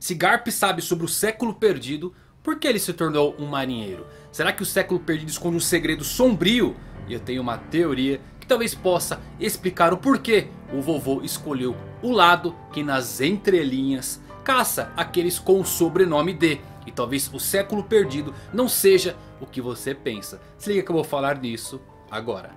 Se Garp sabe sobre o século perdido, por que ele se tornou um marinheiro? Será que o século perdido esconde um segredo sombrio? E eu tenho uma teoria que talvez possa explicar o porquê o vovô escolheu o lado que nas entrelinhas caça aqueles com o sobrenome de. E talvez o século perdido não seja o que você pensa. Se liga que eu vou falar disso agora.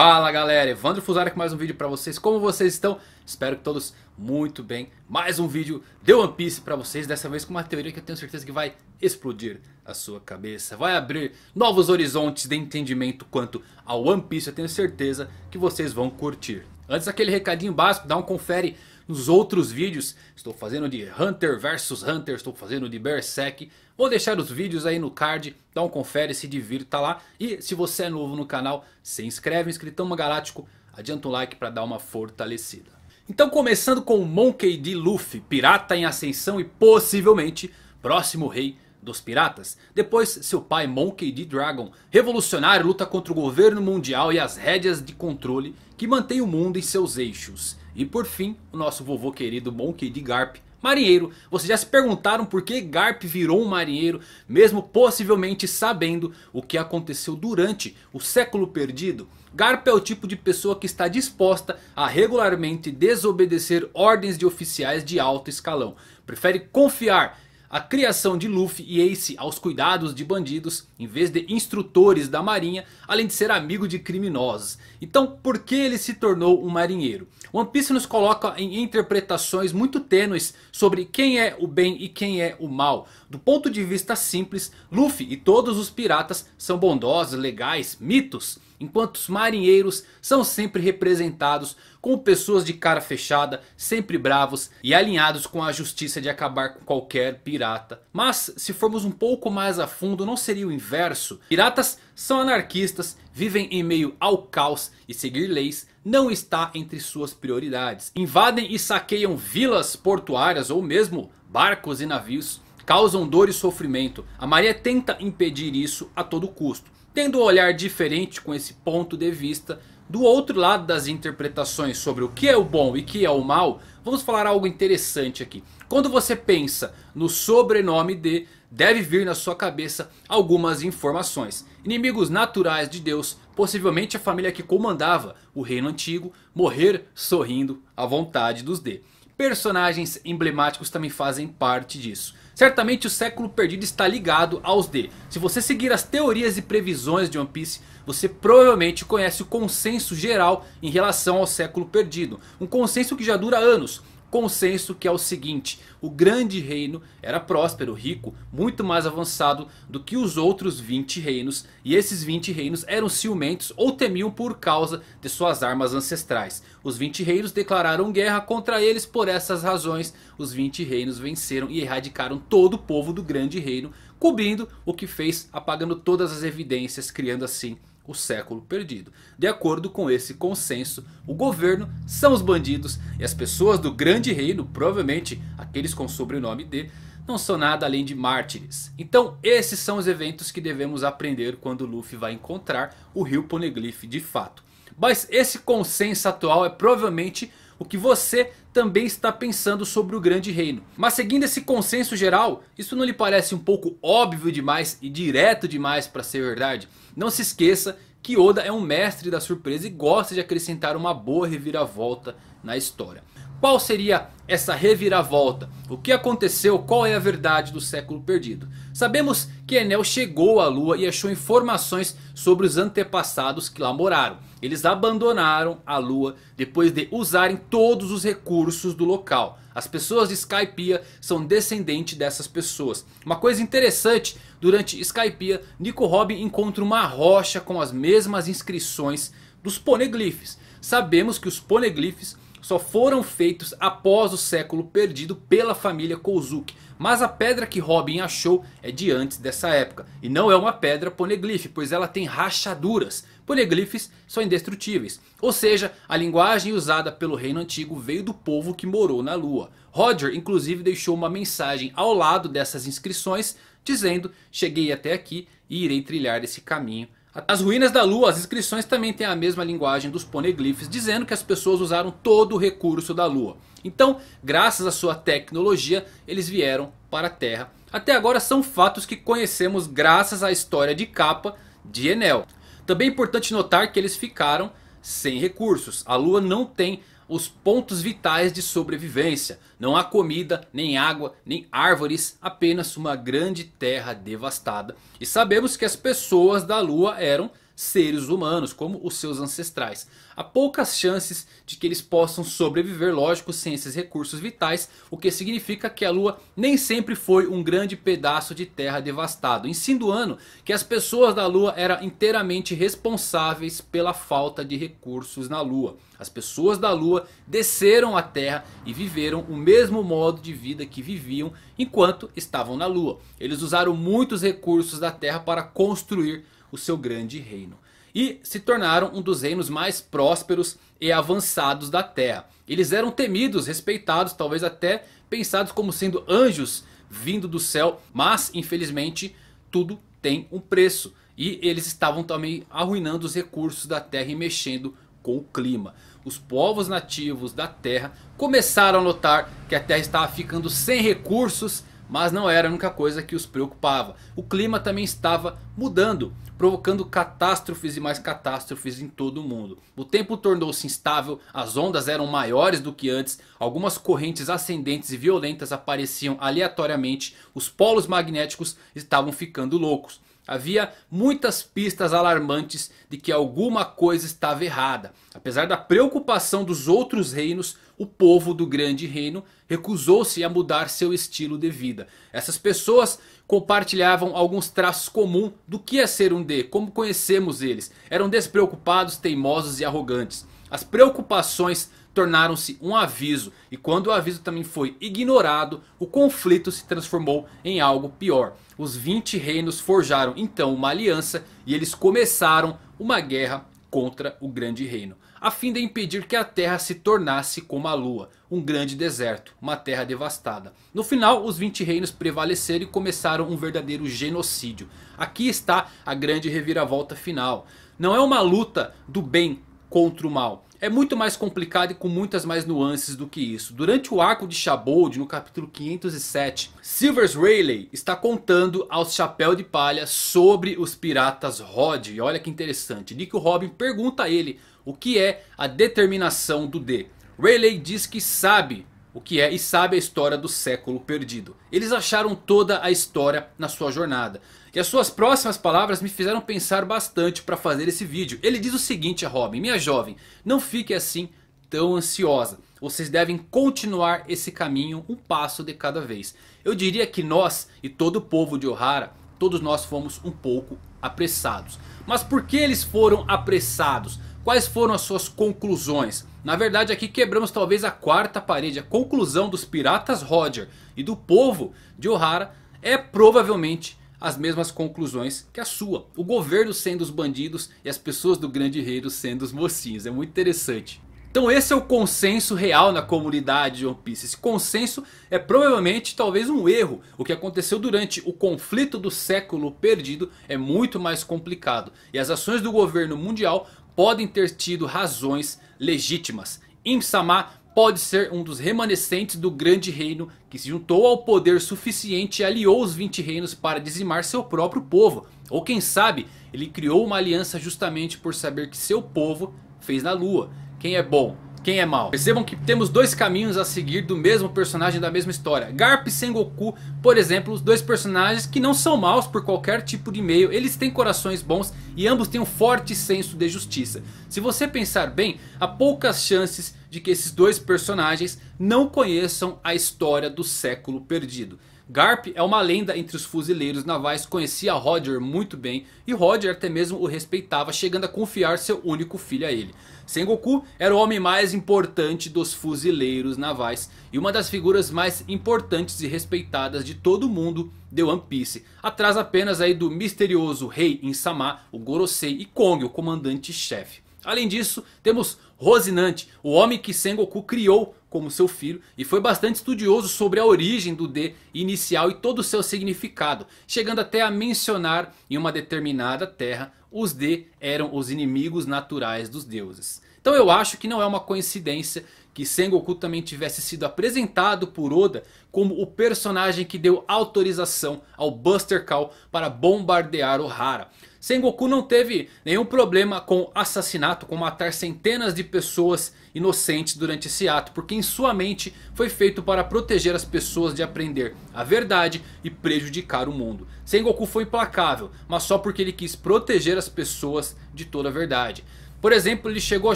Fala galera, Evandro Fuzari com mais um vídeo pra vocês, como vocês estão? Espero que todos muito bem, mais um vídeo de One Piece pra vocês, dessa vez com uma teoria que eu tenho certeza que vai explodir a sua cabeça Vai abrir novos horizontes de entendimento quanto ao One Piece, eu tenho certeza que vocês vão curtir Antes aquele recadinho básico, dá um confere nos outros vídeos. Estou fazendo de Hunter vs Hunter, estou fazendo de Berserk. Vou deixar os vídeos aí no card, dá um confere, se divirta lá. E se você é novo no canal, se inscreve, inscritão galáctico, adianta um like para dar uma fortalecida. Então começando com o Monkey D. Luffy, pirata em ascensão e possivelmente próximo rei dos piratas. Depois, seu pai Monkey D. Dragon, revolucionário, luta contra o governo mundial e as rédeas de controle que mantém o mundo em seus eixos. E por fim, o nosso vovô querido Monkey D. Garp, marinheiro. Vocês já se perguntaram por que Garp virou um marinheiro, mesmo possivelmente sabendo o que aconteceu durante o século perdido? Garp é o tipo de pessoa que está disposta a regularmente desobedecer ordens de oficiais de alto escalão. Prefere confiar a criação de Luffy e Ace aos cuidados de bandidos em vez de instrutores da marinha, além de ser amigo de criminosos. Então por que ele se tornou um marinheiro? One Piece nos coloca em interpretações muito tênues sobre quem é o bem e quem é o mal. Do ponto de vista simples, Luffy e todos os piratas são bondosos, legais, mitos enquanto os marinheiros são sempre representados como pessoas de cara fechada, sempre bravos e alinhados com a justiça de acabar com qualquer pirata. Mas se formos um pouco mais a fundo não seria o inverso? Piratas são anarquistas, vivem em meio ao caos e seguir leis não está entre suas prioridades. Invadem e saqueiam vilas portuárias ou mesmo barcos e navios causam dor e sofrimento. A Maria tenta impedir isso a todo custo tendo um olhar diferente com esse ponto de vista. Do outro lado das interpretações sobre o que é o bom e o que é o mal, vamos falar algo interessante aqui. Quando você pensa no sobrenome de, deve vir na sua cabeça algumas informações. Inimigos naturais de Deus, possivelmente a família que comandava o reino antigo, morrer sorrindo à vontade dos D. Personagens emblemáticos também fazem parte disso. Certamente o século perdido está ligado aos D. Se você seguir as teorias e previsões de One Piece, você provavelmente conhece o consenso geral em relação ao século perdido. Um consenso que já dura anos consenso que é o seguinte: o grande reino era próspero, rico, muito mais avançado do que os outros 20 reinos, e esses 20 reinos eram ciumentos ou temiam por causa de suas armas ancestrais. Os 20 reinos declararam guerra contra eles por essas razões. Os 20 reinos venceram e erradicaram todo o povo do grande reino, cobrindo o que fez, apagando todas as evidências, criando assim o século perdido. De acordo com esse consenso, o governo são os bandidos e as pessoas do grande reino, provavelmente aqueles com sobrenome de, não são nada além de mártires. Então esses são os eventos que devemos aprender quando Luffy vai encontrar o rio Poneglyph de fato. Mas esse consenso atual é provavelmente o que você também está pensando sobre o grande reino. Mas seguindo esse consenso geral, isso não lhe parece um pouco óbvio demais e direto demais para ser verdade? Não se esqueça que Oda é um mestre da surpresa e gosta de acrescentar uma boa reviravolta na história. Qual seria essa reviravolta? O que aconteceu? Qual é a verdade do século perdido? Sabemos que Enel chegou à lua e achou informações sobre os antepassados que lá moraram. Eles abandonaram a lua depois de usarem todos os recursos do local. As pessoas de Skypiea são descendentes dessas pessoas. Uma coisa interessante, durante Skypiea, Nico Robin encontra uma rocha com as mesmas inscrições dos poneglyphs. Sabemos que os poneglyphs só foram feitos após o século perdido pela família Kozuki. Mas a pedra que Robin achou é de antes dessa época. E não é uma pedra poneglyph, pois ela tem rachaduras. Poneglyphs são indestrutíveis. Ou seja, a linguagem usada pelo reino antigo veio do povo que morou na lua. Roger inclusive deixou uma mensagem ao lado dessas inscrições dizendo cheguei até aqui e irei trilhar esse caminho as ruínas da lua, as inscrições também têm a mesma linguagem dos poneglyphs, dizendo que as pessoas usaram todo o recurso da lua. Então, graças à sua tecnologia, eles vieram para a Terra. Até agora são fatos que conhecemos graças à história de capa de Enel. Também é importante notar que eles ficaram sem recursos. A lua não tem os pontos vitais de sobrevivência. Não há comida, nem água, nem árvores, apenas uma grande terra devastada. E sabemos que as pessoas da Lua eram seres humanos, como os seus ancestrais. Há poucas chances de que eles possam sobreviver, lógico, sem esses recursos vitais, o que significa que a Lua nem sempre foi um grande pedaço de terra devastado, insinuando que as pessoas da Lua eram inteiramente responsáveis pela falta de recursos na Lua. As pessoas da Lua desceram à Terra e viveram o mesmo modo de vida que viviam enquanto estavam na Lua. Eles usaram muitos recursos da Terra para construir o seu grande reino. E se tornaram um dos reinos mais prósperos e avançados da terra. Eles eram temidos, respeitados, talvez até pensados como sendo anjos vindo do céu. Mas infelizmente tudo tem um preço. E eles estavam também arruinando os recursos da terra e mexendo com o clima. Os povos nativos da terra começaram a notar que a terra estava ficando sem recursos mas não era a única coisa que os preocupava. O clima também estava mudando, provocando catástrofes e mais catástrofes em todo o mundo. O tempo tornou-se instável, as ondas eram maiores do que antes, algumas correntes ascendentes e violentas apareciam aleatoriamente, os polos magnéticos estavam ficando loucos. Havia muitas pistas alarmantes de que alguma coisa estava errada. Apesar da preocupação dos outros reinos, o povo do grande reino recusou-se a mudar seu estilo de vida. Essas pessoas compartilhavam alguns traços comuns do que é ser um D, como conhecemos eles. Eram despreocupados, teimosos e arrogantes. As preocupações tornaram-se um aviso e quando o aviso também foi ignorado, o conflito se transformou em algo pior. Os 20 reinos forjaram então uma aliança e eles começaram uma guerra contra o grande reino. A fim de impedir que a terra se tornasse como a lua. Um grande deserto, uma terra devastada. No final os 20 reinos prevaleceram e começaram um verdadeiro genocídio. Aqui está a grande reviravolta final. Não é uma luta do bem contra o mal. É muito mais complicado e com muitas mais nuances do que isso. Durante o arco de Shabold, no capítulo 507, Silvers Rayleigh está contando aos Chapéu de Palha sobre os piratas Rod. E olha que interessante, Nick Robin pergunta a ele o que é a determinação do D. Rayleigh diz que sabe o que é e sabe a história do século perdido. Eles acharam toda a história na sua jornada. E as suas próximas palavras me fizeram pensar bastante para fazer esse vídeo. Ele diz o seguinte a Robin, minha jovem, não fique assim tão ansiosa. Vocês devem continuar esse caminho um passo de cada vez. Eu diria que nós e todo o povo de Ohara, todos nós fomos um pouco apressados. Mas por que eles foram apressados? Quais foram as suas conclusões? Na verdade aqui quebramos talvez a quarta parede. A conclusão dos piratas Roger e do povo de O'Hara é provavelmente as mesmas conclusões que a sua. O governo sendo os bandidos e as pessoas do grande reino sendo os mocinhos. É muito interessante. Então esse é o consenso real na comunidade de One Piece. Esse consenso é provavelmente talvez um erro. O que aconteceu durante o conflito do século perdido é muito mais complicado. E as ações do governo mundial podem ter tido razões legítimas. Imsama pode ser um dos remanescentes do grande reino que se juntou ao poder suficiente e aliou os 20 reinos para dizimar seu próprio povo. Ou quem sabe, ele criou uma aliança justamente por saber que seu povo fez na lua. Quem é bom quem é mal? Percebam que temos dois caminhos a seguir do mesmo personagem da mesma história. Garp e Sengoku, por exemplo, os dois personagens que não são maus por qualquer tipo de meio. Eles têm corações bons e ambos têm um forte senso de justiça. Se você pensar bem, há poucas chances de que esses dois personagens não conheçam a história do século perdido. Garp é uma lenda entre os fuzileiros navais, conhecia Roger muito bem e Roger até mesmo o respeitava, chegando a confiar seu único filho a ele. Sengoku era o homem mais importante dos fuzileiros navais e uma das figuras mais importantes e respeitadas de todo o mundo de One Piece. Atrás apenas aí do misterioso rei Insama, o Gorosei e Kong, o comandante-chefe. Além disso, temos Rosinante, o homem que Sengoku criou como seu filho e foi bastante estudioso sobre a origem do D inicial e todo o seu significado, chegando até a mencionar em uma determinada terra os D eram os inimigos naturais dos deuses. Então eu acho que não é uma coincidência que Sengoku também tivesse sido apresentado por Oda como o personagem que deu autorização ao Buster Call para bombardear Ohara. Sengoku não teve nenhum problema com assassinato, com matar centenas de pessoas inocentes durante esse ato. Porque em sua mente foi feito para proteger as pessoas de aprender a verdade e prejudicar o mundo. Sengoku foi implacável, mas só porque ele quis proteger as pessoas de toda a verdade. Por exemplo, ele chegou a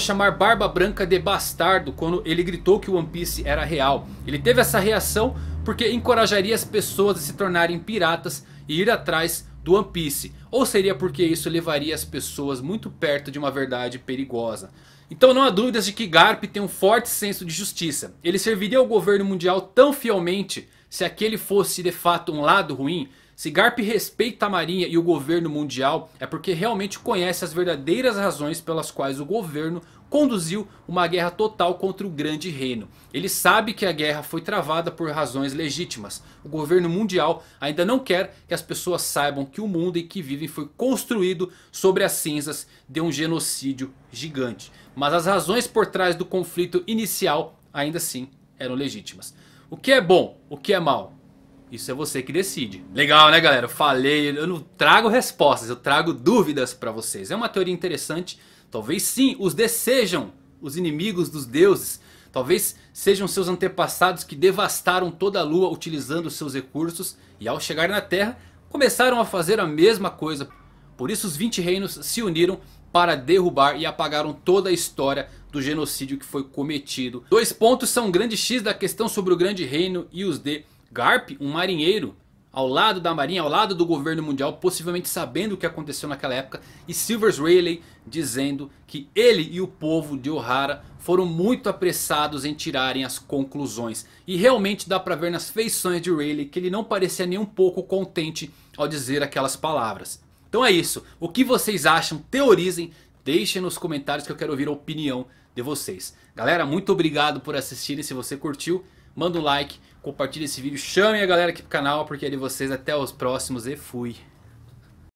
chamar Barba Branca de bastardo quando ele gritou que One Piece era real. Ele teve essa reação porque encorajaria as pessoas a se tornarem piratas e ir atrás do One Piece? Ou seria porque isso levaria as pessoas muito perto de uma verdade perigosa? Então não há dúvidas de que Garp tem um forte senso de justiça. Ele serviria ao governo mundial tão fielmente se aquele fosse de fato um lado ruim se Garp respeita a marinha e o governo mundial é porque realmente conhece as verdadeiras razões pelas quais o governo conduziu uma guerra total contra o Grande Reino. Ele sabe que a guerra foi travada por razões legítimas. O governo mundial ainda não quer que as pessoas saibam que o mundo em que vivem foi construído sobre as cinzas de um genocídio gigante. Mas as razões por trás do conflito inicial ainda assim eram legítimas. O que é bom, o que é mal, isso é você que decide. Legal, né, galera? Eu falei, eu não trago respostas, eu trago dúvidas para vocês. É uma teoria interessante Talvez sim, os desejam os inimigos dos deuses. Talvez sejam seus antepassados que devastaram toda a lua utilizando seus recursos. E ao chegar na terra, começaram a fazer a mesma coisa. Por isso os 20 reinos se uniram para derrubar e apagaram toda a história do genocídio que foi cometido. Dois pontos são o grande X da questão sobre o grande reino e os de Garp, um marinheiro ao lado da Marinha, ao lado do governo mundial, possivelmente sabendo o que aconteceu naquela época, e Silvers Rayleigh dizendo que ele e o povo de O'Hara foram muito apressados em tirarem as conclusões. E realmente dá pra ver nas feições de Rayleigh que ele não parecia nem um pouco contente ao dizer aquelas palavras. Então é isso, o que vocês acham, teorizem, deixem nos comentários que eu quero ouvir a opinião de vocês. Galera, muito obrigado por assistirem, se você curtiu, manda um like compartilhe esse vídeo, chame a galera aqui pro canal, porque é de vocês. Até os próximos e fui!